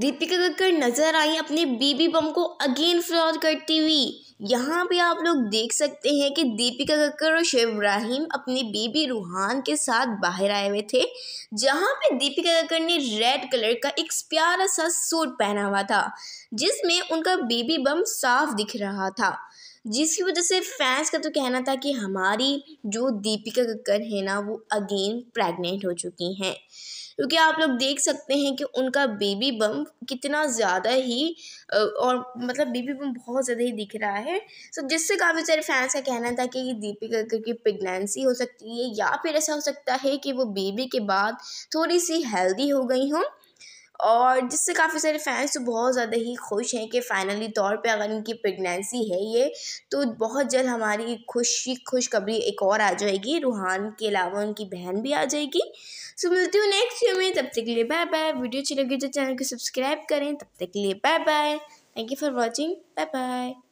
दीपिका कक्कर नजर आई अपने बीबी बम को अगेन फ्लॉर करती हुई यहाँ पे आप लोग देख सकते हैं कि दीपिका कक्कर और शेब इब्राहिम अपनी बीबी रूहान के साथ बाहर आए हुए थे जहाँ पे दीपिका कक्कर ने रेड कलर का एक प्यारा सा सूट पहना हुआ था जिसमें उनका बेबी बम साफ दिख रहा था जिसकी वजह से फैंस का तो कहना था कि हमारी जो दीपिका कक्कर है ना वो अगेन प्रेग्नेंट हो चुकी हैं क्योंकि आप लोग देख सकते हैं कि उनका बेबी बम कितना ज़्यादा ही और मतलब बेबी बम बहुत ज़्यादा ही दिख रहा है है सो so, जिससे काफ़ी सारे फैंस का कहना था कि ये दीपिका की प्रेगनेंसी हो सकती है या फिर ऐसा हो सकता है कि वो बेबी के बाद थोड़ी सी हेल्दी हो गई हों और जिससे काफ़ी सारे फैंस तो बहुत ज़्यादा ही खुश हैं कि फ़ाइनली तौर पे अगर इनकी प्रेगनेंसी है ये तो बहुत जल्द हमारी खुशी खुशखबरी एक और आ जाएगी रूहान के अलावा उनकी बहन भी आ जाएगी सो मिलती हूँ नेक्स्ट वीडियो में तब तक के लिए बाय बाय वीडियो अच्छी लगी तो चैनल को सब्सक्राइब करें तब तक के लिए bye bye thank you for watching bye bye